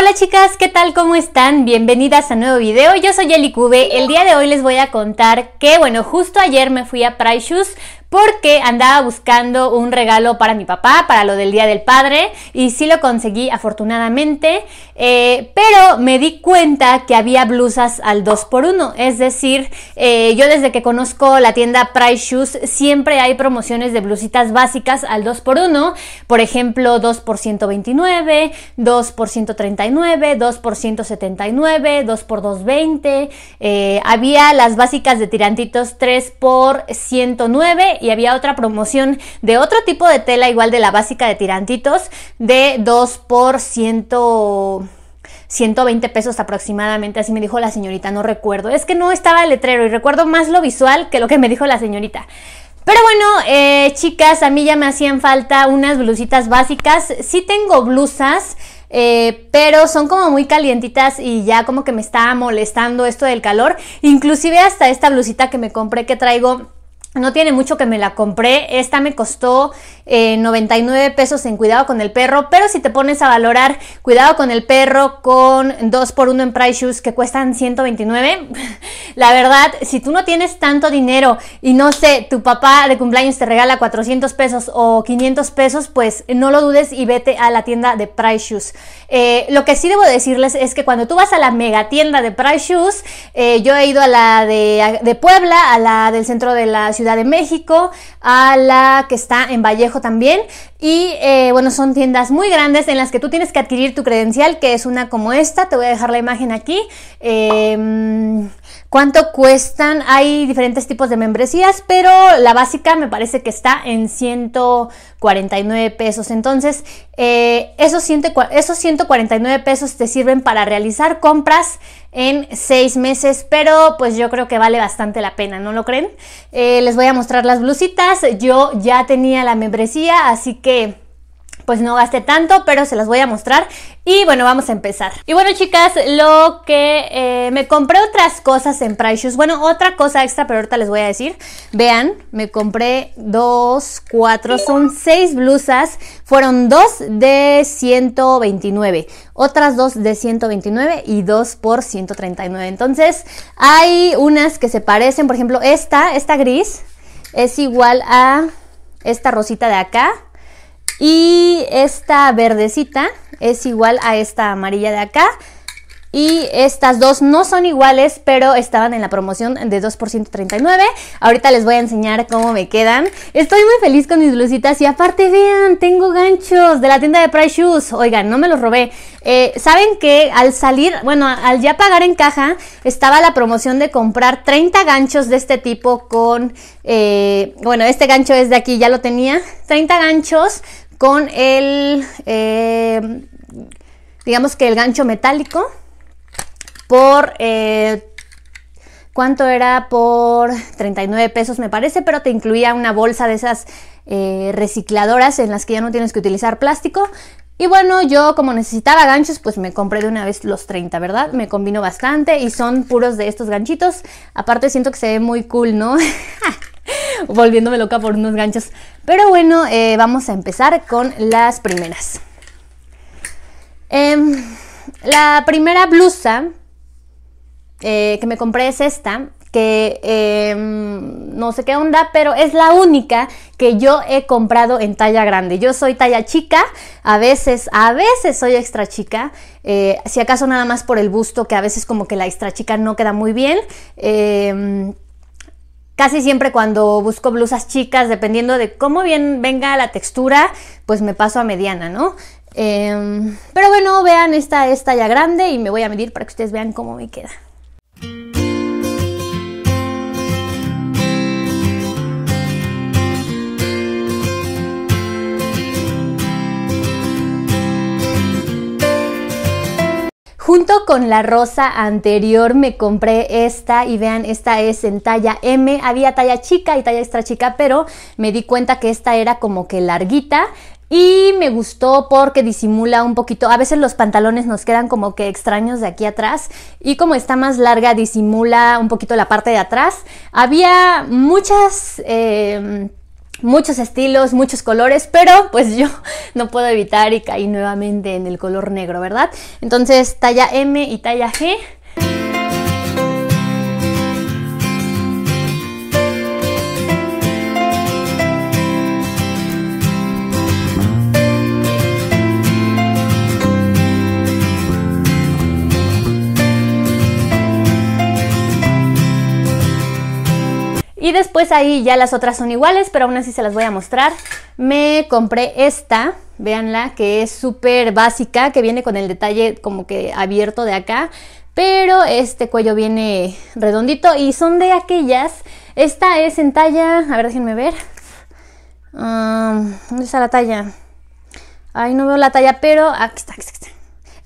Hola chicas, ¿qué tal? ¿Cómo están? Bienvenidas a un nuevo video. Yo soy Eli Cube. El día de hoy les voy a contar que, bueno, justo ayer me fui a Price Shoes porque andaba buscando un regalo para mi papá, para lo del Día del Padre, y sí lo conseguí afortunadamente, eh, pero me di cuenta que había blusas al 2x1, es decir, eh, yo desde que conozco la tienda Price Shoes siempre hay promociones de blusitas básicas al 2x1, por ejemplo 2 x 129, 2 x 139, 2 x 179, 2 x 220, había las básicas de tirantitos 3 x 109, y había otra promoción de otro tipo de tela, igual de la básica de tirantitos, de 2 por 120 pesos aproximadamente, así me dijo la señorita, no recuerdo. Es que no estaba el letrero y recuerdo más lo visual que lo que me dijo la señorita. Pero bueno, eh, chicas, a mí ya me hacían falta unas blusitas básicas. Sí tengo blusas. Eh, pero son como muy calientitas y ya como que me está molestando esto del calor. Inclusive hasta esta blusita que me compré que traigo no tiene mucho que me la compré. Esta me costó 99 eh, pesos en Cuidado con el Perro. Pero si te pones a valorar Cuidado con el Perro con 2x1 en Price Shoes que cuestan 129, la verdad, si tú no tienes tanto dinero y no sé, tu papá de cumpleaños te regala 400 pesos o 500 pesos, pues no lo dudes y vete a la tienda de Price Shoes. Eh, lo que sí debo decirles es que cuando tú vas a la mega tienda de Price Shoes, eh, yo he ido a la de, Puebla, a la del centro de la ciudad Ciudad de México, a la que está en Vallejo también. Y eh, bueno, son tiendas muy grandes en las que tú tienes que adquirir tu credencial, que es una como esta. Te voy a dejar la imagen aquí. Em, ¿Cuánto cuestan? Hay diferentes tipos de membresías, pero la básica me parece que está en 149 pesos. Entonces, eh, esos, 149 pesos te sirven para realizar compras en seis meses, pero pues yo creo que vale bastante la pena, ¿no lo creen? Eh, les voy a mostrar las blusitas. Yo ya tenía la membresía, así que pues no gasté tanto, pero se las voy a mostrar. Y bueno, vamos a empezar. Y bueno, chicas, lo que eh, me compré otras cosas en Price Shoes. Bueno, otra cosa extra, pero ahorita les voy a decir. Vean, me compré dos, cuatro, son seis blusas. Fueron dos de 129, otras dos de 129 y dos por 139. Entonces, hay unas que se parecen. Por ejemplo, esta, esta gris, es igual a esta rosita de acá y esta verdecita es igual a esta amarilla de acá. Y estas dos no son iguales, pero estaban en la promoción de 2 por 139. Ahorita les voy a enseñar cómo me quedan. Estoy muy feliz con mis blusitas y aparte vean, tengo ganchos de la tienda de Price Shoes. Oigan, no me los robé. Eh, Saben que al salir, bueno, al ya pagar en caja, estaba la promoción de comprar 30 ganchos de este tipo con, eh, bueno, este gancho es de aquí, ya lo tenía. 30 ganchos con el, eh, digamos que el gancho metálico por, eh, ¿cuánto era? Por 39 pesos me parece, pero te incluía una bolsa de esas eh, recicladoras en las que ya no tienes que utilizar plástico. Y bueno, yo como necesitaba ganchos, pues me compré de una vez los 30, ¿verdad? Me combino bastante y son puros de estos ganchitos. Aparte siento que se ve muy cool, ¿no? volviéndome loca por unos ganchos. Pero bueno, eh, vamos a empezar con las primeras. Em, la primera blusa eh, que me compré es esta, que em, no sé qué onda, pero es la única que yo he comprado en talla grande. Yo soy talla chica, a veces, a veces soy extra chica, eh, si acaso nada más por el busto, que a veces como que la extra chica no queda muy bien. Em, Casi siempre cuando busco blusas chicas, dependiendo de cómo bien venga la textura, pues me paso a mediana, ¿no? Em, pero bueno, vean esta, estalla grande y me voy a medir para que ustedes vean cómo me queda. con la rosa anterior me compré esta y vean, esta es en talla M. Había talla chica y talla extra chica, pero me di cuenta que esta era como que larguita. Y me gustó porque disimula un poquito. A veces los pantalones nos quedan como que extraños de aquí atrás. Y como está más larga, disimula un poquito la parte de atrás. Había muchas eh, muchos estilos, muchos colores, pero pues yo no puedo evitar y caí nuevamente en el color negro, ¿verdad? Entonces talla M y talla G Y después ahí ya las otras son iguales, pero aún así se las voy a mostrar. Me compré esta, véanla, que es súper básica, que viene con el detalle como que abierto de acá. Pero este cuello viene redondito y son de aquellas. Esta es en talla, a ver, déjenme ver. Ah, ¿Dónde está la talla? Ay, no veo la talla, pero ah, aquí está, aquí está.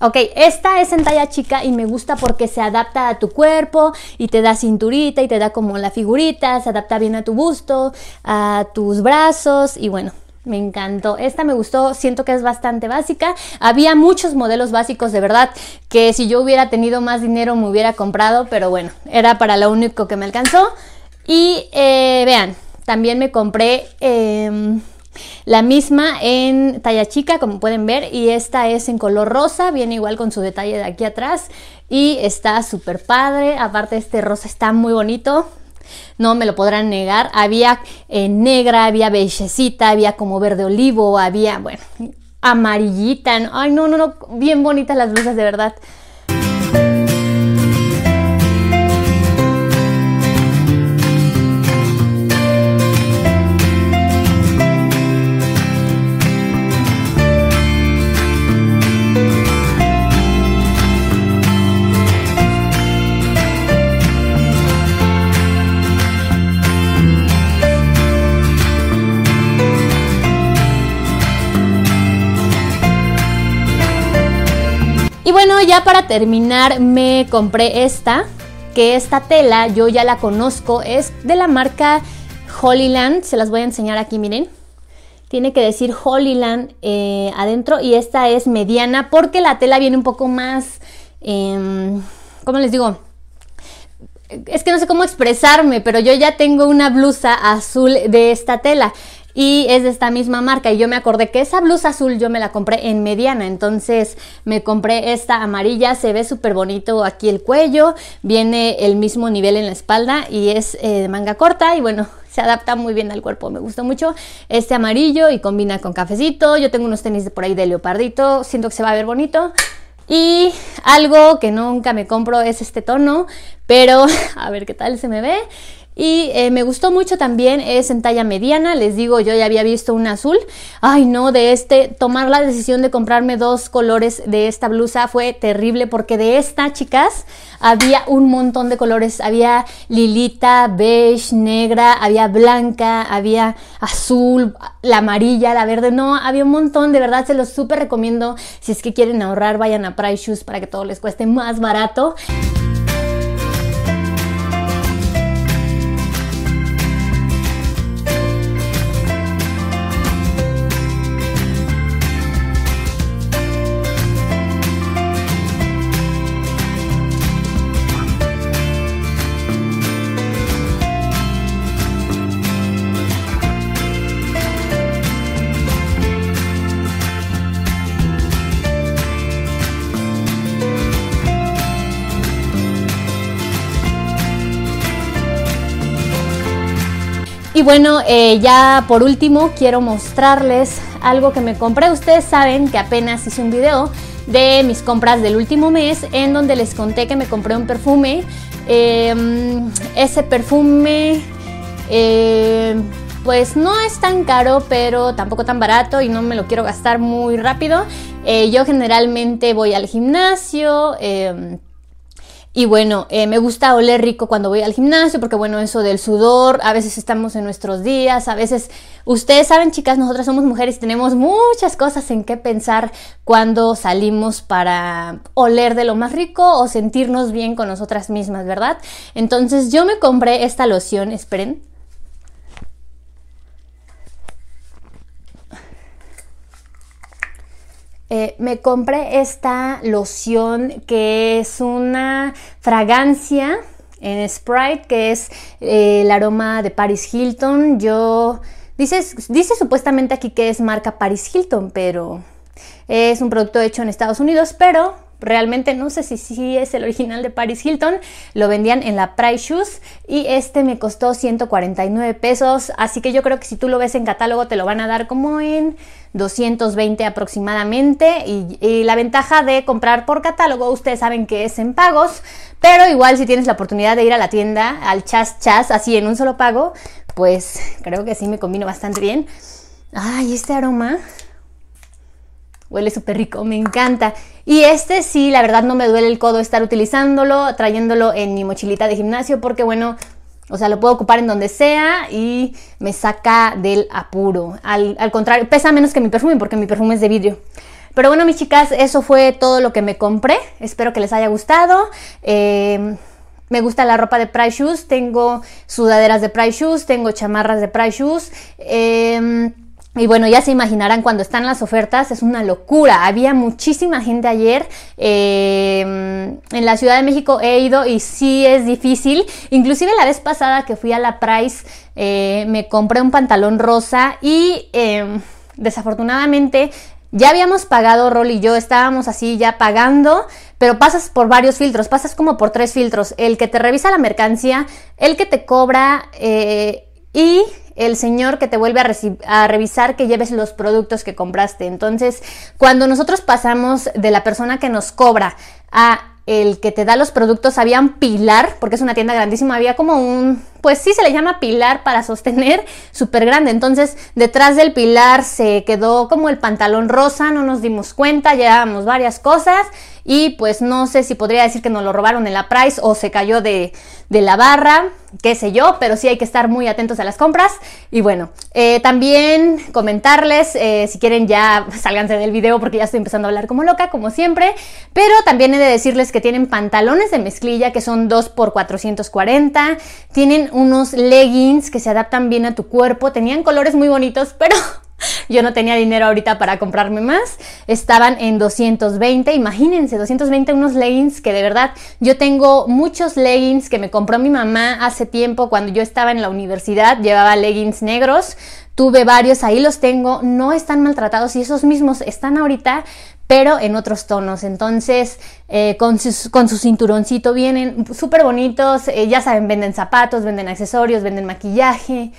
Ok, esta es en talla chica y me gusta porque se adapta a tu cuerpo y te da cinturita y te da como la figurita, se adapta bien a tu busto, a tus brazos y bueno, me encantó. Esta me gustó, siento que es bastante básica. Había muchos modelos básicos, de verdad, que si yo hubiera tenido más dinero me hubiera comprado, pero bueno, era para lo único que me alcanzó. Y eh, vean, también me compré... Em, la misma en talla chica, como pueden ver, y esta es en color rosa, viene igual con su detalle de aquí atrás y está súper padre. Aparte este rosa está muy bonito, no me lo podrán negar. Había eh, negra, había bellecita, había como verde olivo, había, bueno, amarillita. Ay, no, no, no, bien bonitas las blusas, de verdad. ya para terminar me compré esta, que esta tela yo ya la conozco, es de la marca Holyland, se las voy a enseñar aquí, miren. Tiene que decir Holyland eh, adentro y esta es mediana porque la tela viene un poco más, em, ¿cómo les digo? Es que no sé cómo expresarme, pero yo ya tengo una blusa azul de esta tela y es de esta misma marca. Y yo me acordé que esa blusa azul yo me la compré en mediana, entonces me compré esta amarilla, se ve súper bonito aquí el cuello, viene el mismo nivel en la espalda y es eh, de manga corta y bueno, se adapta muy bien al cuerpo. Me gustó mucho este amarillo y combina con cafecito. Yo tengo unos tenis de por ahí de leopardito, siento que se va a ver bonito. Y algo que nunca me compro es este tono, pero a ver qué tal se me ve. Y eh, me gustó mucho también, es en talla mediana, les digo, yo ya había visto un azul. Ay, no, de este, tomar la decisión de comprarme dos colores de esta blusa fue terrible porque de esta, chicas, había un montón de colores. Había lilita, beige, negra, había blanca, había azul, la amarilla, la verde. No, había un montón, de verdad, se los súper recomiendo. Si es que quieren ahorrar, vayan a Price Shoes para que todo les cueste más barato. Y bueno, eh, ya por último quiero mostrarles algo que me compré. Ustedes saben que apenas hice un video de mis compras del último mes en donde les conté que me compré un perfume. Em, ese perfume em, pues no es tan caro, pero tampoco tan barato y no me lo quiero gastar muy rápido. Eh, yo generalmente voy al gimnasio em, y bueno, eh, me gusta oler rico cuando voy al gimnasio, porque bueno, eso del sudor, a veces estamos en nuestros días, a veces ustedes saben, chicas, nosotras somos mujeres y tenemos muchas cosas en qué pensar cuando salimos para oler de lo más rico o sentirnos bien con nosotras mismas, ¿verdad? Entonces yo me compré esta loción, esperen, Eh, me compré esta loción que es una fragancia en Sprite, que es eh, el aroma de Paris Hilton. Yo, dice, dice supuestamente aquí que es marca Paris Hilton, pero es un producto hecho en Estados Unidos, pero realmente no sé si sí es el original de Paris Hilton, lo vendían en la Price Shoes y este me costó 149 pesos, así que yo creo que si tú lo ves en catálogo te lo van a dar como en 220 aproximadamente y, la ventaja de comprar por catálogo, ustedes saben que es en pagos, pero igual si tienes la oportunidad de ir a la tienda al chas chas así en un solo pago, pues creo que sí me combino bastante bien. Ay, este aroma Huele súper rico, me encanta. Y este sí, la verdad no me duele el codo estar utilizándolo, trayéndolo en mi mochilita de gimnasio, porque bueno, o sea, lo puedo ocupar en donde sea y me saca del apuro. Al, contrario, pesa menos que mi perfume, porque mi perfume es de vidrio. Pero bueno, mis chicas, eso fue todo lo que me compré. Espero que les haya gustado. Eh, me gusta la ropa de Price Shoes. Tengo sudaderas de Price Shoes, tengo chamarras de Price Shoes. Eh, y bueno, ya se imaginarán cuando están las ofertas, es una locura. Había muchísima gente ayer. Eh, en la Ciudad de México he ido y sí es difícil. Inclusive la vez pasada que fui a la Price eh, me compré un pantalón rosa y em, desafortunadamente ya habíamos pagado, Rol y yo estábamos así ya pagando, pero pasas por varios filtros, pasas como por tres filtros. El que te revisa la mercancía, el que te cobra eh, y el Señor que te vuelve a, revisar que lleves los productos que compraste. Entonces, cuando nosotros pasamos de la persona que nos cobra a el que te da los productos, había un pilar, porque es una tienda grandísima, había como un, pues sí se le llama pilar para sostener, súper grande. Entonces, detrás del pilar se quedó como el pantalón rosa, no nos dimos cuenta, llevábamos varias cosas y pues no sé si podría decir que nos lo robaron en la Price o se cayó de, la barra, qué sé yo, pero sí hay que estar muy atentos a las compras. Y bueno, eh, también comentarles, eh, si quieren ya sálganse del video porque ya estoy empezando a hablar como loca, como siempre. Pero también he de decirles que tienen pantalones de mezclilla que son 2 por 440. Tienen unos leggings que se adaptan bien a tu cuerpo. Tenían colores muy bonitos, pero Yo no tenía dinero ahorita para comprarme más. Estaban en 220, imagínense, 220 unos leggings que de verdad yo tengo muchos leggings que me compró mi mamá hace tiempo cuando yo estaba en la universidad, llevaba leggings negros. Tuve varios, ahí los tengo, no están maltratados y esos mismos están ahorita pero en otros tonos. Entonces, eh, con, su cinturoncito vienen súper bonitos, eh, ya saben, venden zapatos, venden accesorios, venden maquillaje,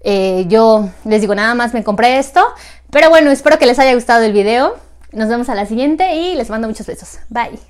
eh, yo les digo nada más me compré esto. Pero bueno, espero que les haya gustado el video. Nos vemos a la siguiente y les mando muchos besos. Bye.